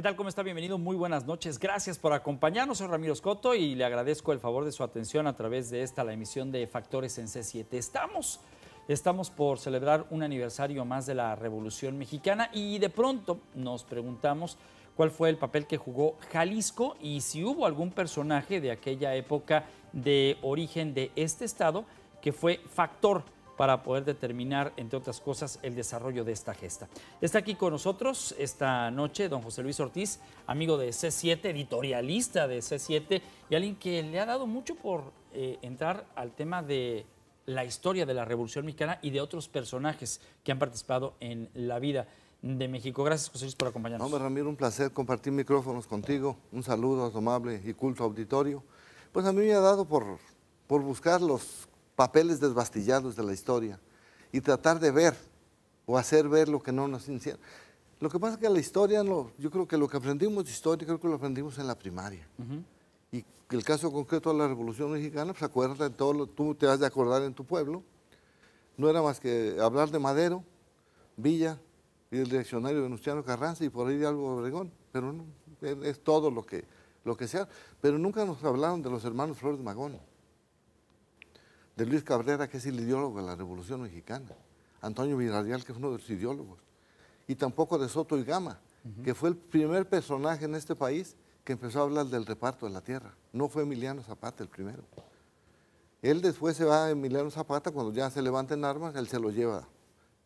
¿Qué tal? ¿Cómo está? Bienvenido. Muy buenas noches. Gracias por acompañarnos. Soy Ramiro Escoto y le agradezco el favor de su atención a través de esta, la emisión de Factores en C7. Estamos, estamos por celebrar un aniversario más de la Revolución Mexicana y de pronto nos preguntamos cuál fue el papel que jugó Jalisco y si hubo algún personaje de aquella época de origen de este estado que fue factor para poder determinar, entre otras cosas, el desarrollo de esta gesta. Está aquí con nosotros esta noche don José Luis Ortiz, amigo de C7, editorialista de C7 y alguien que le ha dado mucho por eh, entrar al tema de la historia de la Revolución Mexicana y de otros personajes que han participado en la vida de México. Gracias, José Luis, por acompañarnos. Hombre, Ramiro, un placer compartir micrófonos contigo. Un saludo a amable y culto auditorio. Pues a mí me ha dado por, por buscar los papeles desbastillados de la historia y tratar de ver o hacer ver lo que no nos hicieron. Lo que pasa es que la historia, yo creo que lo que aprendimos de historia, creo que lo aprendimos en la primaria. Y el caso concreto de la Revolución Mexicana, pues acuérdate de todo, lo, tú te vas de acordar en tu pueblo. No era más que hablar de Madero, Villa y el de Venustiano Carranza y por ahí de algo Obregón. Pero es todo lo que, lo que sea. Pero nunca nos hablaron de los hermanos Flores Magón de Luis Cabrera, que es el ideólogo de la Revolución Mexicana, Antonio Villarreal, que es uno de los ideólogos, y tampoco de Soto y Gama, que fue el primer personaje en este país que empezó a hablar del reparto de la tierra. No fue Emiliano Zapata el primero. Él después se va a Emiliano Zapata, cuando ya se levanta en armas, él se lo lleva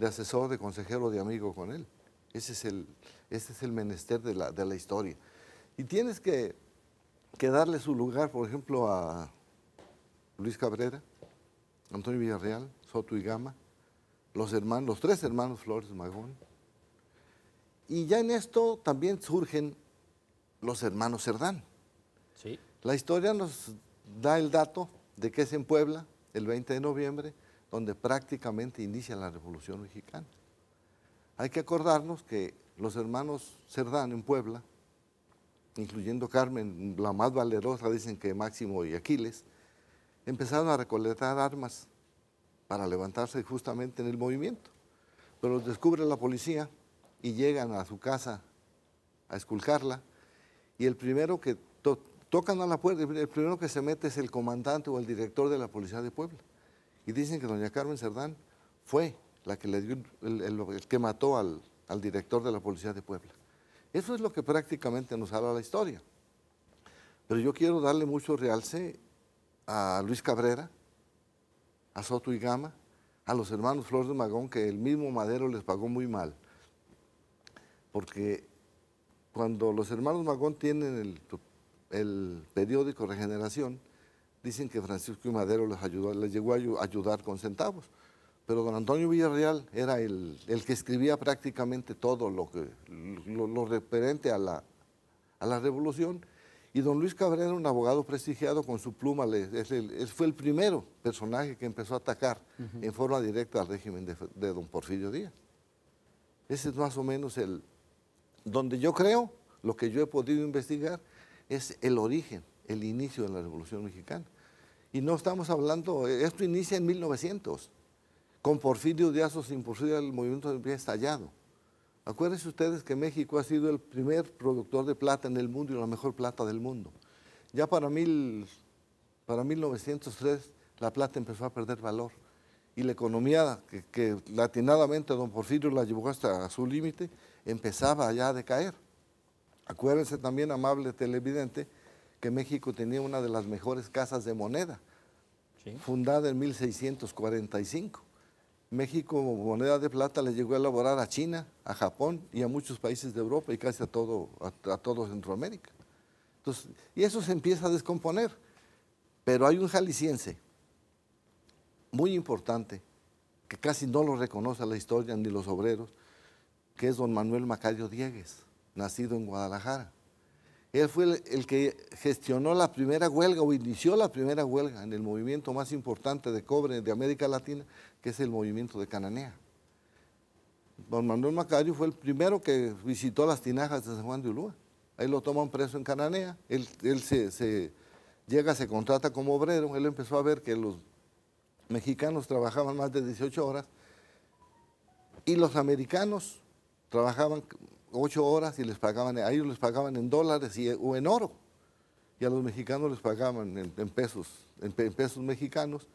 de asesor, de consejero, de amigo con él. Ese es el, ese es el menester de la, historia. Y tienes que, que darle su lugar, por ejemplo, a Luis Cabrera, Antonio Villarreal, Soto y Gama, los, tres hermanos Flores Magón. Y ya en esto también surgen los hermanos Cerdán. Sí. La historia nos da el dato de que es en Puebla, el 20 de noviembre, donde prácticamente inicia la Revolución Mexicana. Hay que acordarnos que los hermanos Cerdán en Puebla, incluyendo Carmen, la más valerosa, dicen que Máximo y Aquiles, empezaron a recolectar armas para levantarse justamente en el movimiento. Pero los descubre la policía y llegan a su casa a esculcarla. Y el primero que tocan a la puerta, el primero que se mete es el comandante o el director de la policía de Puebla. Y dicen que doña Carmen Cerdán fue la que, le que mató al, al director de la policía de Puebla. Eso es lo que prácticamente nos habla la historia. Pero yo quiero darle mucho realce a Luis Cabrera, a Soto y Gama, a los hermanos Flor de Magón, que el mismo Madero les pagó muy mal. Porque cuando los hermanos Magón tienen el, periódico Regeneración, dicen que Francisco y Madero les, ayudó, les llegó a ayudar con centavos. Pero don Antonio Villarreal era el, que escribía prácticamente todo lo, que, referente a la, a la revolución y don Luis Cabrera, un abogado prestigiado con su pluma, fue el primero personaje que empezó a atacar en forma directa al régimen de, don Porfirio Díaz. Ese es más o menos el... Donde yo creo, lo que yo he podido investigar, es el origen, el inicio de la Revolución Mexicana. Y no estamos hablando, esto inicia en 1900, con Porfirio Díaz o sin Porfirio el movimiento había estallado. Acuérdense ustedes que México ha sido el primer productor de plata en el mundo y la mejor plata del mundo. Ya para, 1903 la plata empezó a perder valor y la economía que, latinadamente don Porfirio la llevó hasta su límite empezaba ya a decaer. Acuérdense también, amable televidente, que México tenía una de las mejores casas de moneda, fundada en 1645. México, moneda de plata, le llegó a elaborar a China, a Japón y a muchos países de Europa y casi a todo, Centroamérica. y eso se empieza a descomponer. Pero hay un jalisciense muy importante que casi no lo reconoce la historia ni los obreros, que es don Manuel Macario Diegues, nacido en Guadalajara. Él fue el, que gestionó la primera huelga o inició la primera huelga en el movimiento más importante de cobre de América Latina, que es el movimiento de Cananea. Don Manuel Macario fue el primero que visitó las tinajas de San Juan de Ulúa. Ahí lo toman preso en Cananea. Él, se llega, se contrata como obrero. Él empezó a ver que los mexicanos trabajaban más de 18 horas y los americanos trabajaban ocho horas y les pagaban, a ellos les pagaban en dólares o en oro. Y a los mexicanos les pagaban en, pesos, en, pesos mexicanos.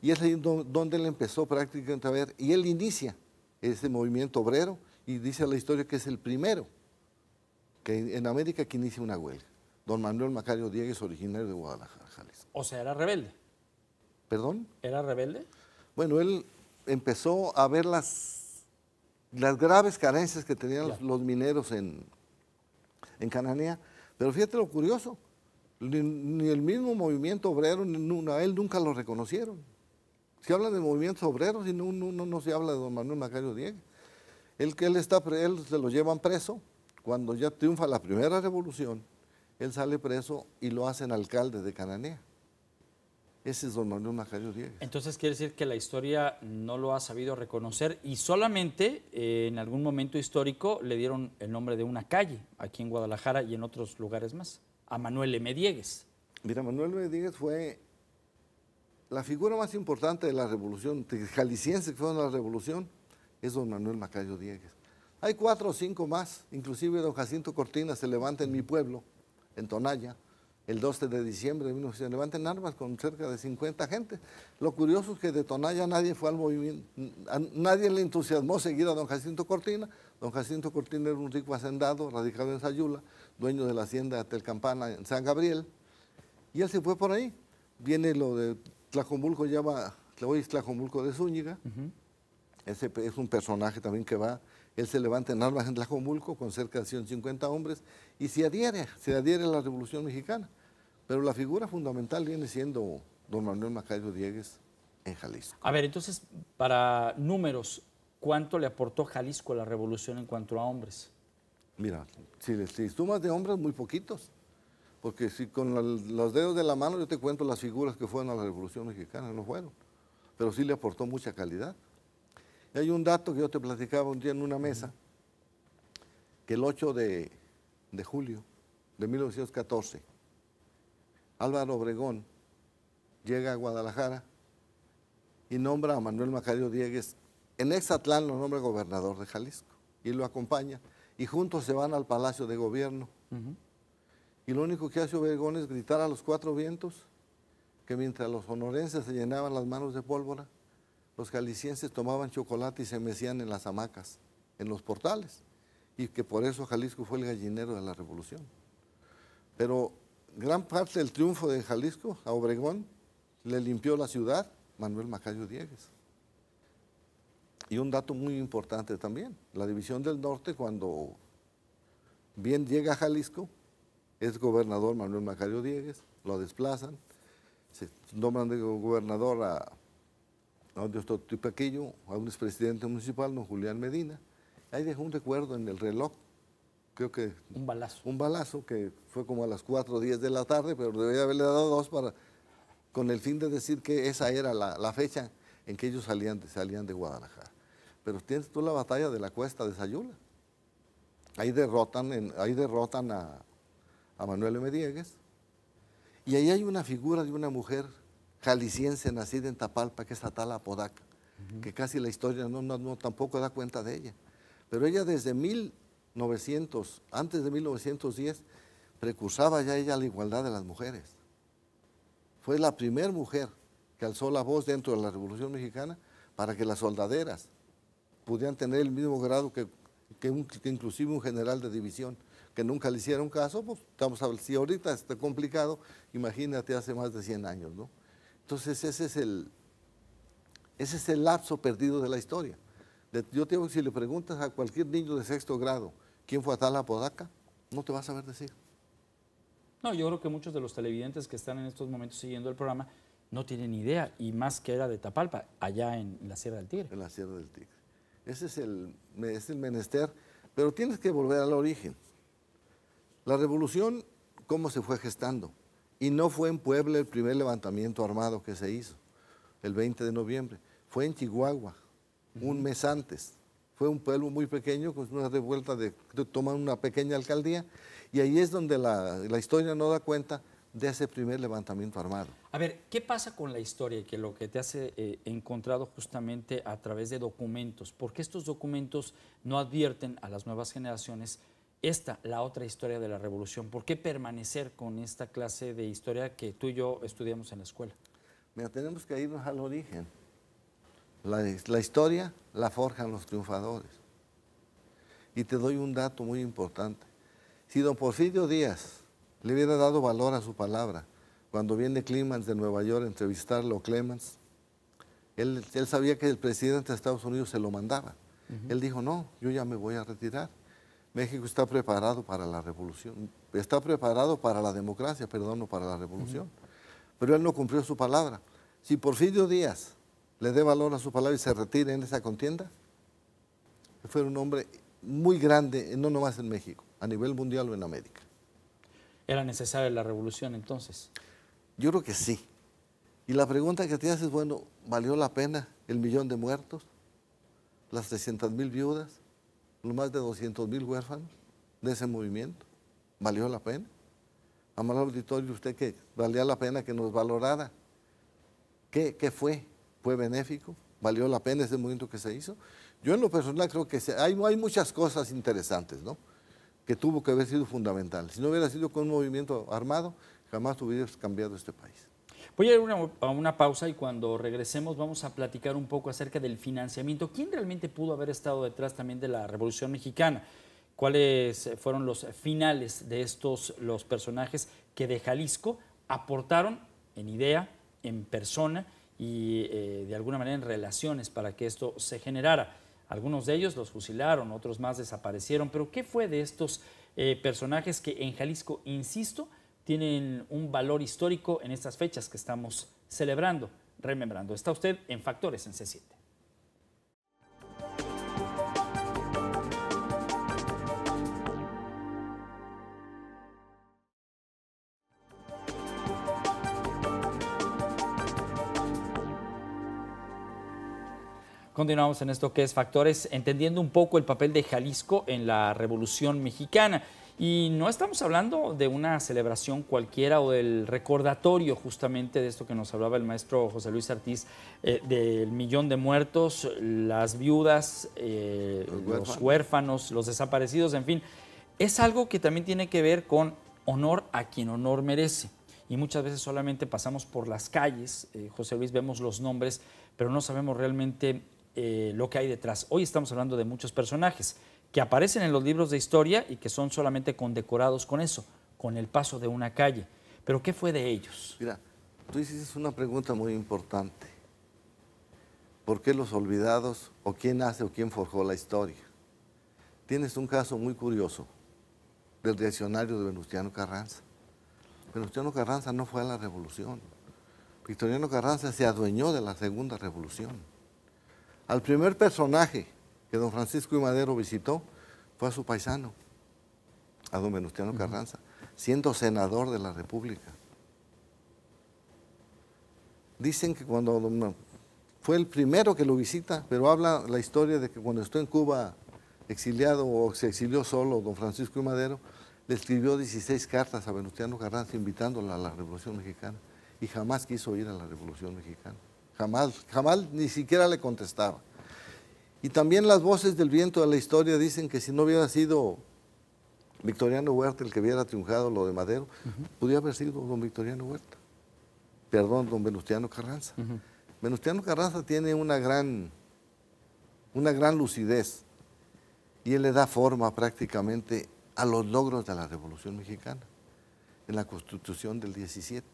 Y es ahí donde él empezó prácticamente a ver. Y él inicia ese movimiento obrero y dice la historia que es el primero que en América que inicia una huelga. Don Manuel Macario Diegues, originario de Guadalajara, O sea, era rebelde. ¿Perdón? ¿Era rebelde? Bueno, él empezó a ver las las graves carencias que tenían los, mineros en, Cananea. Pero fíjate lo curioso, ni, el mismo movimiento obrero, a él nunca lo reconocieron. Se habla de movimientos obreros y no, se habla de don Manuel Macario Diego. Él, él, está, él se lo llevan preso. Cuando ya triunfa la primera revolución, él sale preso y lo hacen alcalde de Cananea. Ese es don Manuel Macario Diegues. Entonces quiere decir que la historia no lo ha sabido reconocer y solamente eh, en algún momento histórico le dieron el nombre de una calle aquí en Guadalajara y en otros lugares más, a Manuel M. Diegues. Mira, Manuel M. Diegues fue la figura más importante de la revolución, de jalisciense que fue en la revolución, es don Manuel Macario Diegues. Hay cuatro o cinco más, inclusive don Jacinto Cortina se levanta en mi pueblo, en Tonaya, el 12 de diciembre de 1900, levanten armas con cerca de 50 gente. Lo curioso es que de Tonaya nadie fue al movimiento, nadie le entusiasmó seguir a don Jacinto Cortina. Don Jacinto Cortina era un rico hacendado, radicado en Sayula, dueño de la hacienda Telcampana en San Gabriel, y él se fue por ahí. Viene lo de Tlajomulco, ya va, hoy es Tlajomulco de Zúñiga, ese es un personaje también que va él se levanta en armas en Tlajomulco con cerca de 150 hombres y se adhiere, se adhiere a la Revolución Mexicana. Pero la figura fundamental viene siendo don Manuel Macario Diegues en Jalisco. A ver, entonces, para números, ¿cuánto le aportó Jalisco a la revolución en cuanto a hombres? Mira, si, si sumas de hombres, muy poquitos. Porque si con los dedos de la mano yo te cuento las figuras que fueron a la Revolución Mexicana, no fueron. Pero sí le aportó mucha calidad hay un dato que yo te platicaba un día en una mesa, que el 8 de, julio de 1914, Álvaro Obregón llega a Guadalajara y nombra a Manuel Macario Diegues, en Exatlán lo nombra gobernador de Jalisco y lo acompaña y juntos se van al Palacio de Gobierno. Y lo único que hace Obregón es gritar a los cuatro vientos que mientras los honorenses se llenaban las manos de pólvora, los jaliscienses tomaban chocolate y se mecían en las hamacas, en los portales, y que por eso Jalisco fue el gallinero de la revolución. Pero gran parte del triunfo de Jalisco a Obregón le limpió la ciudad Manuel Macayo Diegues. Y un dato muy importante también, la División del Norte cuando bien llega a Jalisco, es gobernador Manuel Macario Diegues, lo desplazan, se nombran de gobernador a yo estoy pequeño, a un expresidente municipal, don Julián Medina. Ahí dejó un recuerdo en el reloj, creo que... Un balazo. Un balazo que fue como a las 4 o de la tarde, pero debería haberle dado dos para, con el fin de decir que esa era la, fecha en que ellos salían de, Guadalajara. Pero tienes tú la batalla de la cuesta de Sayula. Ahí derrotan, ahí derrotan a, a Manuel M. Y ahí hay una figura de una mujer jalisciense nacida en Tapalpa, que es Atala Apodaca, que casi la historia no, tampoco da cuenta de ella. Pero ella desde 1900, antes de 1910, precursaba ya ella la igualdad de las mujeres. Fue la primera mujer que alzó la voz dentro de la Revolución Mexicana para que las soldaderas pudieran tener el mismo grado que, inclusive un general de división que nunca le hicieron caso, pues a ver, si ahorita está complicado, imagínate hace más de 100 años, ¿no? Entonces ese es el, ese es el lapso perdido de la historia. yo te digo, si le preguntas a cualquier niño de sexto grado quién fue Atala Podaca, no te vas a saber decir. No, yo creo que muchos de los televidentes que están en estos momentos siguiendo el programa no tienen idea, y más que era de Tapalpa, allá en la Sierra del Tigre. En la Sierra del Tigre. Ese es el, es el menester, pero tienes que volver al origen. La revolución, ¿cómo se fue gestando? Y no fue en Puebla el primer levantamiento armado que se hizo, el 20 de noviembre. Fue en Chihuahua, un mes antes. Fue un pueblo muy pequeño, con una revuelta de, toman una pequeña alcaldía. Y ahí es donde la, historia no da cuenta de ese primer levantamiento armado. A ver, ¿qué pasa con la historia que lo que te has eh, encontrado justamente a través de documentos? Porque estos documentos no advierten a las nuevas generaciones esta, la otra historia de la revolución? ¿Por qué permanecer con esta clase de historia que tú y yo estudiamos en la escuela? Mira, tenemos que irnos al origen. La, historia la forjan los triunfadores. Y te doy un dato muy importante. Si don Porfirio Díaz le hubiera dado valor a su palabra, cuando viene Clemens de Nueva York a entrevistarlo, Clemens, él, sabía que el presidente de Estados Unidos se lo mandaba. Él dijo, no, yo ya me voy a retirar. México está preparado para la revolución, está preparado para la democracia, perdón, no para la revolución. Pero él no cumplió su palabra. Si Porfirio Díaz le dé valor a su palabra y se retire en esa contienda, fue un hombre muy grande, no nomás en México, a nivel mundial o en América. ¿Era necesaria la revolución entonces? Yo creo que sí. Y la pregunta que te haces, bueno, ¿valió la pena el millón de muertos? ¿Las 300 mil viudas? los más de 200 mil huérfanos de ese movimiento. ¿Valió la pena? Amado auditorio, usted que valía la pena que nos valorara. ¿Qué, fue? ¿Fue benéfico? ¿Valió la pena ese movimiento que se hizo? Yo en lo personal creo que hay, hay muchas cosas interesantes, ¿no? Que tuvo que haber sido fundamental. Si no hubiera sido con un movimiento armado, jamás hubieras cambiado este país. Voy a ir una, a una pausa y cuando regresemos vamos a platicar un poco acerca del financiamiento. ¿Quién realmente pudo haber estado detrás también de la Revolución Mexicana? ¿Cuáles eh, fueron los finales de estos los personajes que de Jalisco aportaron en idea, en persona y eh, de alguna manera en relaciones para que esto se generara? Algunos de ellos los fusilaron, otros más desaparecieron, pero ¿qué fue de estos eh, personajes que en Jalisco, insisto, tienen un valor histórico en estas fechas que estamos celebrando, remembrando. Está usted en Factores en C7. Continuamos en esto que es Factores, entendiendo un poco el papel de Jalisco en la Revolución Mexicana. Y no estamos hablando de una celebración cualquiera o del recordatorio justamente de esto que nos hablaba el maestro José Luis Artís eh, del millón de muertos, las viudas, eh, los, huérfanos. los desaparecidos, en fin. Es algo que también tiene que ver con honor a quien honor merece y muchas veces solamente pasamos por las calles, eh, José Luis, vemos los nombres, pero no sabemos realmente lo que hay detrás. Hoy estamos hablando de muchos personajes que aparecen en los libros de historia y que son solamente condecorados con eso, con el paso de una calle. Pero ¿qué fue de ellos? Mira, tú hiciste una pregunta muy importante. ¿Por qué los olvidados o quién hace o quién forjó la historia? Tienes un caso muy curioso del diccionario de Venustiano Carranza. Venustiano Carranza no fue a la revolución. Victoriano Carranza se adueñó de la segunda revolución. Al primer personaje que don Francisco y Madero visitó fue a su paisano, a don Venustiano Carranza, siendo senador de la República. Dicen que cuando fue el primero que lo visita, pero habla la historia de que cuando estuvo en Cuba exiliado o se exilió solo don Francisco y Madero, le escribió 16 cartas a Venustiano Carranza invitándola a la Revolución Mexicana y jamás quiso ir a la Revolución Mexicana. Jamás, jamás ni siquiera le contestaba. Y también las voces del viento de la historia dicen que si no hubiera sido Victoriano Huerta el que hubiera triunfado lo de Madero, pudiera haber sido don Victoriano Huerta. Perdón, don Venustiano Carranza. Venustiano Carranza tiene una gran, una gran lucidez y él le da forma prácticamente a los logros de la Revolución Mexicana en la Constitución del 17.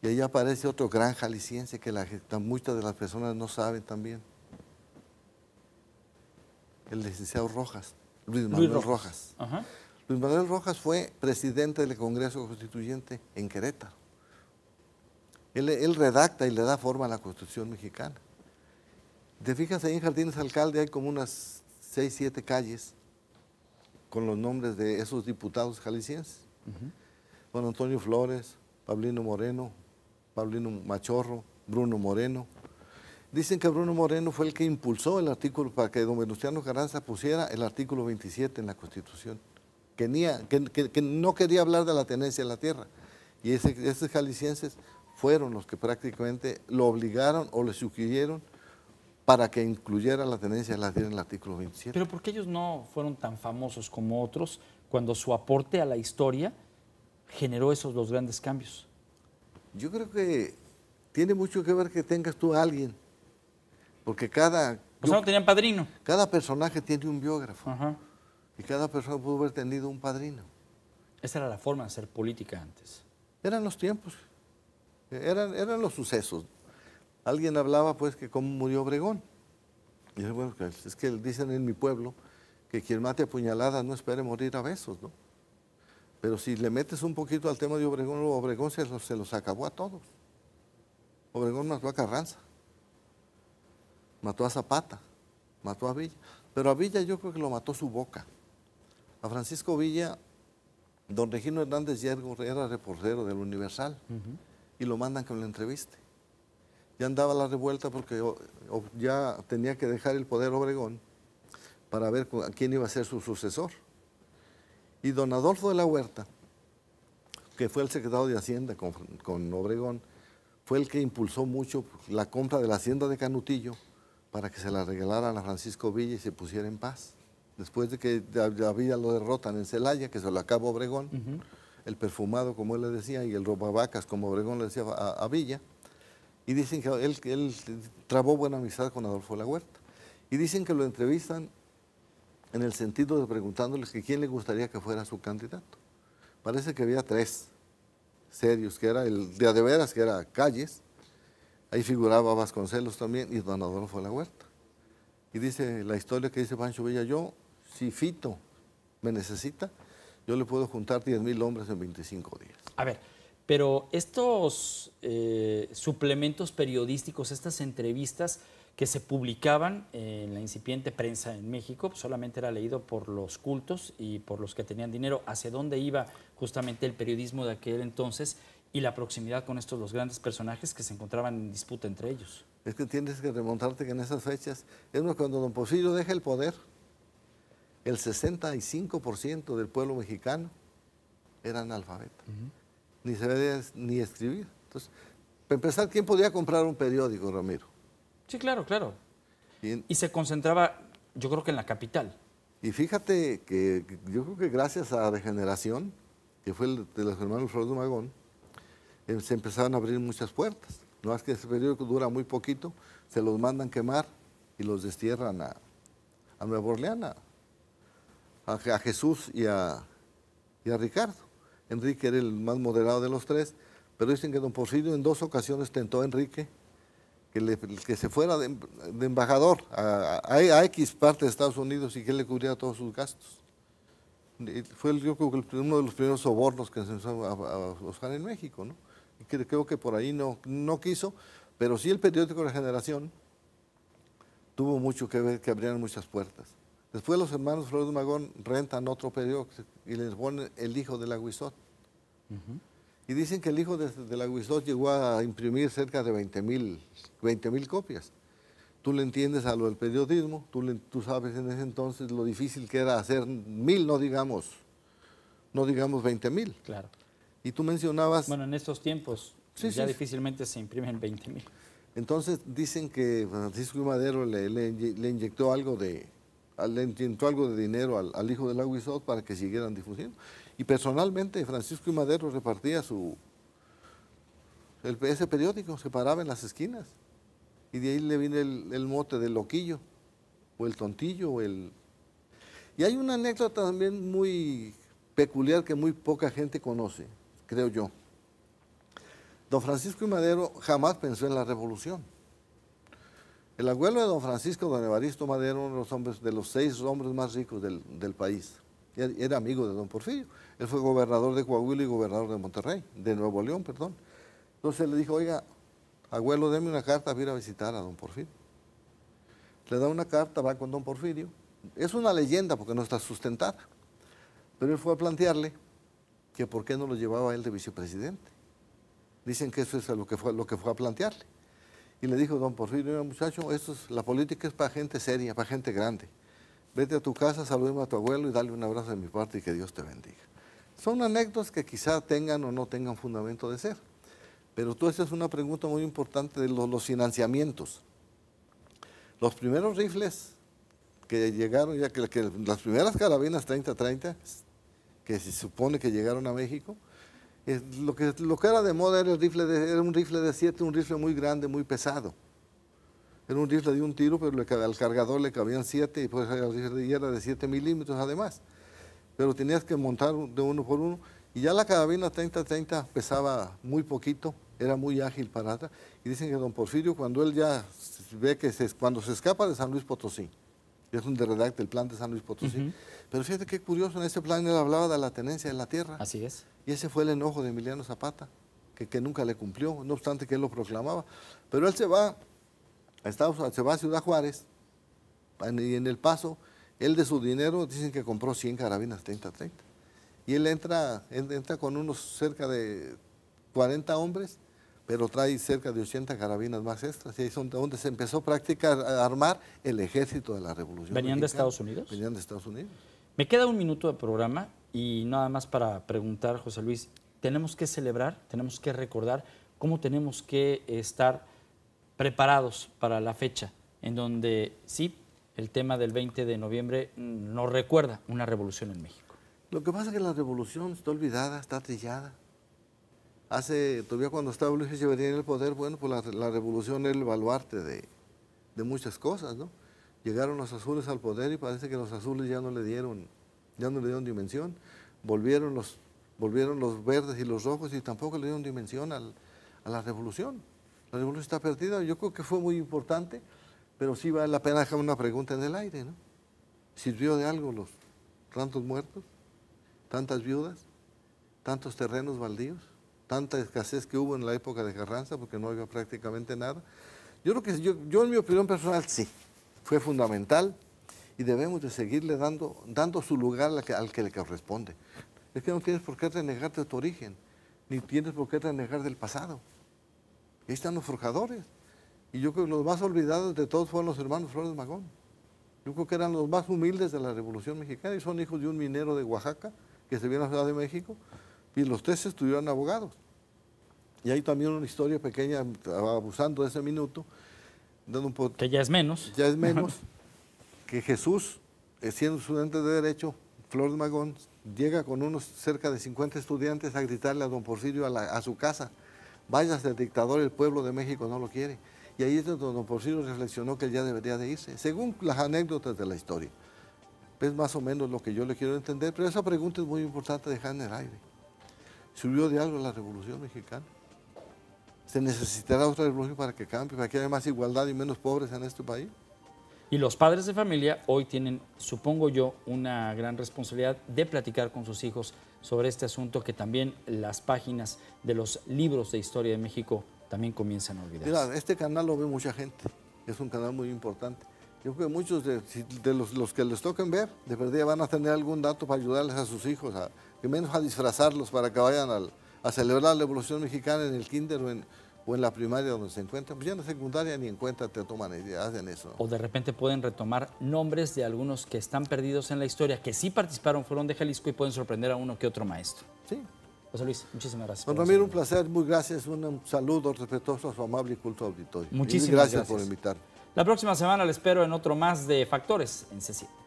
Y ahí aparece otro gran jalisciense que muchas de las personas no saben también, el licenciado Rojas, Luis Manuel Rojas. Luis Manuel Rojas fue presidente del Congreso Constituyente en Querétaro. Él, redacta y le da forma a la Constitución mexicana. Te fijas, ahí en Jardines Alcalde hay como unas seis, siete calles con los nombres de esos diputados jaliscienses. Juan Antonio Flores, Pablino Moreno, Pablino Machorro, Bruno Moreno, Dicen que Bruno Moreno fue el que impulsó el artículo para que don Venustiano Carranza pusiera el artículo 27 en la Constitución, que, que, no quería hablar de la tenencia de la tierra. Y esos jaliscienses fueron los que prácticamente lo obligaron o le sugirieron para que incluyera la tenencia de la tierra en el artículo 27. Pero ¿por qué ellos no fueron tan famosos como otros cuando su aporte a la historia generó esos dos grandes cambios? Yo creo que tiene mucho que ver que tengas tú a alguien porque cada... padrino. Cada personaje tiene un biógrafo. Y cada persona pudo haber tenido un padrino. Esa era la forma de hacer política antes. Eran los tiempos. Eran, eran los sucesos. Alguien hablaba, pues, que cómo murió Obregón. Y bueno, pues, es que dicen en mi pueblo que quien mate a puñaladas no espere morir a besos, ¿no? Pero si le metes un poquito al tema de Obregón, Obregón se los, se los acabó a todos. Obregón mató a Carranza mató a Zapata, mató a Villa. Pero a Villa yo creo que lo mató su boca. A Francisco Villa, don Regino Hernández Yergo era reportero del Universal y lo mandan que lo entreviste. Ya andaba la revuelta porque ya tenía que dejar el poder Obregón para ver quién iba a ser su sucesor. Y don Adolfo de la Huerta, que fue el secretario de Hacienda con Obregón, fue el que impulsó mucho la compra de la hacienda de Canutillo para que se la regalaran a Francisco Villa y se pusiera en paz. Después de que Villa lo derrotan en Celaya, que se lo acabó Obregón, el perfumado, como él le decía, y el robavacas, como Obregón le decía a, Villa, y dicen que él, él, trabó buena amistad con Adolfo La Huerta. Y dicen que lo entrevistan en el sentido de preguntándoles que quién le gustaría que fuera su candidato. Parece que había tres serios, que era el de veras, que era Calles, Ahí figuraba Vasconcelos también y don Adolfo la Huerta. Y dice la historia que dice Pancho Villa, yo, si Fito me necesita, yo le puedo juntar 10 mil hombres en 25 días. A ver, pero estos eh, suplementos periodísticos, estas entrevistas que se publicaban en la incipiente prensa en México, pues, solamente era leído por los cultos y por los que tenían dinero, hacia dónde iba justamente el periodismo de aquel entonces y la proximidad con estos los grandes personajes que se encontraban en disputa entre ellos. Es que tienes que remontarte que en esas fechas es cuando don Porfirio deja el poder, el 65% del pueblo mexicano era analfabeto, ni se veía ni escribir. Entonces, para empezar, ¿quién podía comprar un periódico, Ramiro? Sí, claro, claro. Y, se concentraba, yo creo que en la capital. Y fíjate que, yo creo que gracias a Regeneración, que fue el, de los hermanos de Magón, eh, se empezaron a abrir muchas puertas. No es que ese periodo dura muy poquito, se los mandan quemar y los destierran a, Nueva Orleana, a, Jesús y a, Ricardo. Enrique era el más moderado de los tres, pero dicen que don Porfirio en dos ocasiones tentó a Enrique que, se fuera de, embajador a, a, X parte de Estados Unidos y que le cubriera todos sus gastos. fue uno de los primeros sobornos que se empezó a, a en México, ¿no? creo que por ahí no, no quiso, pero sí el periódico La Generación tuvo mucho que ver, que abrieron muchas puertas. Después los hermanos Flores Magón rentan otro periódico y les ponen El Hijo de la Y dicen que El Hijo de, la llegó a imprimir cerca de 20 mil copias. Tú le entiendes a lo del periodismo, tú, tú sabes en ese entonces lo difícil que era hacer mil, no digamos, no digamos 20 mil. Claro. Y tú mencionabas... Bueno, en estos tiempos ya difícilmente se imprimen 20 mil. Entonces dicen que Francisco Madero le, inyectó algo de le algo de dinero al, hijo del Aguizot para que siguieran difundiendo. Y personalmente Francisco y Madero repartía su ese periódico, se paraba en las esquinas. Y de ahí le viene el, el mote del loquillo, o el tontillo, o el... Y hay una anécdota también muy peculiar que muy poca gente conoce creo yo. Don Francisco y Madero jamás pensó en la revolución. El abuelo de don Francisco, don Evaristo Madero, uno de los, hombres, de los seis hombres más ricos del, del país, era amigo de don Porfirio. Él fue gobernador de Coahuila y gobernador de Monterrey, de Nuevo León, perdón. Entonces le dijo, oiga, abuelo, deme una carta para ir a visitar a don Porfirio. Le da una carta, va con don Porfirio. Es una leyenda porque no está sustentada. Pero él fue a plantearle que por qué no lo llevaba él de vicepresidente. Dicen que eso es lo que fue, lo que fue a plantearle. Y le dijo don Porfirio, muchacho, esto es, la política es para gente seria, para gente grande. Vete a tu casa, saludemos a tu abuelo y dale un abrazo de mi parte y que Dios te bendiga. Son anécdotas que quizá tengan o no tengan fundamento de ser. Pero tú es una pregunta muy importante de los, financiamientos. Los primeros rifles que llegaron, ya que, que las primeras carabinas 30-30 que se supone que llegaron a México, lo, que, era de moda era, rifle era un rifle de 7, un rifle muy grande, muy pesado. Era un rifle de un tiro, pero le, al cargador le cabían 7 y, pues, era de 7 milímetros además. Pero tenías que montar de uno por uno. Y ya la carabina 30-30 pesaba muy poquito, era muy ágil para atrás. Y dicen que don Porfirio, cuando él ya ve que cuando se escapa de San Luis Potosí, es un redacta el plan de San Luis Potosí. Pero fíjate qué curioso, en ese plan él hablaba de la tenencia de la tierra. Así es. Y ese fue el enojo de Emiliano Zapata, que, nunca le cumplió, no obstante que él lo proclamaba. Pero él se va a, se va a Ciudad Juárez, y en el paso, él de su dinero, dicen que compró 100 carabinas 30-30. Y él entra, entra con unos cerca de 40 hombres pero trae cerca de 80 carabinas más extras. Y ahí son donde se empezó a practicar, a armar el ejército de la Revolución. ¿Venían de Estados Unidos? Venían de Estados Unidos. Me queda un minuto de programa y nada más para preguntar, José Luis, tenemos que celebrar, tenemos que recordar cómo tenemos que estar preparados para la fecha en donde sí, el tema del 20 de noviembre mm, nos recuerda una revolución en México. Lo que pasa es que la revolución está olvidada, está trillada hace, todavía cuando estaba Luis Echeverría en el poder, bueno, pues la, revolución era el baluarte de, muchas cosas, ¿no? Llegaron los azules al poder y parece que los azules ya no le dieron, ya no le dieron dimensión. Volvieron los, volvieron los verdes y los rojos y tampoco le dieron dimensión a la revolución. La revolución está perdida, yo creo que fue muy importante, pero sí vale la pena dejar una pregunta en el aire, ¿no? ¿Sirvió de algo los tantos muertos, tantas viudas, tantos terrenos baldíos? tanta escasez que hubo en la época de Carranza, porque no había prácticamente nada. Yo creo que, yo, en mi opinión personal, sí, fue fundamental y debemos de seguirle dando, dando su lugar al que, le corresponde. Es que no tienes por qué renegarte de tu origen, ni tienes por qué renegar del pasado. Ahí están los forjadores. Y yo creo que los más olvidados de todos fueron los hermanos Flores Magón. Yo creo que eran los más humildes de la Revolución Mexicana y son hijos de un minero de Oaxaca que se vino a la Ciudad de México y los tres estuvieron abogados. Y hay también una historia pequeña, abusando de ese minuto, dando un Que ya es menos. Ya es menos. que Jesús, eh, siendo estudiante de Derecho, Flor Magón, llega con unos cerca de 50 estudiantes a gritarle a don Porfirio a, su casa, váyase el dictador, el pueblo de México no lo quiere. Y ahí es donde don Porfirio reflexionó que ya debería de irse, según las anécdotas de la historia. Es más o menos lo que yo le quiero entender, pero esa pregunta es muy importante dejar en el aire. ¿Subió de algo la Revolución Mexicana? ¿Se necesitará otra revolución para que cambie, para que haya más igualdad y menos pobres en este país? Y los padres de familia hoy tienen, supongo yo, una gran responsabilidad de platicar con sus hijos sobre este asunto que también las páginas de los libros de historia de México también comienzan a olvidar. Mira, este canal lo ve mucha gente, es un canal muy importante. Yo creo que muchos de, los, que les toquen ver, de verdad van a tener algún dato para ayudarles a sus hijos, a, menos a disfrazarlos para que vayan a celebrar la evolución mexicana en el kinder o en, la primaria donde se encuentran, pues ya en la secundaria ni en cuenta te toman idea, hacen eso. O de repente pueden retomar nombres de algunos que están perdidos en la historia, que sí participaron, fueron de Jalisco y pueden sorprender a uno que otro maestro. Sí. José Luis, muchísimas gracias. Bueno, Ramiro, un placer, muy gracias, un saludo respetuoso a su amable y culto auditorio. Muchísimas y gracias, gracias por invitarme. La próxima semana le espero en otro más de Factores en c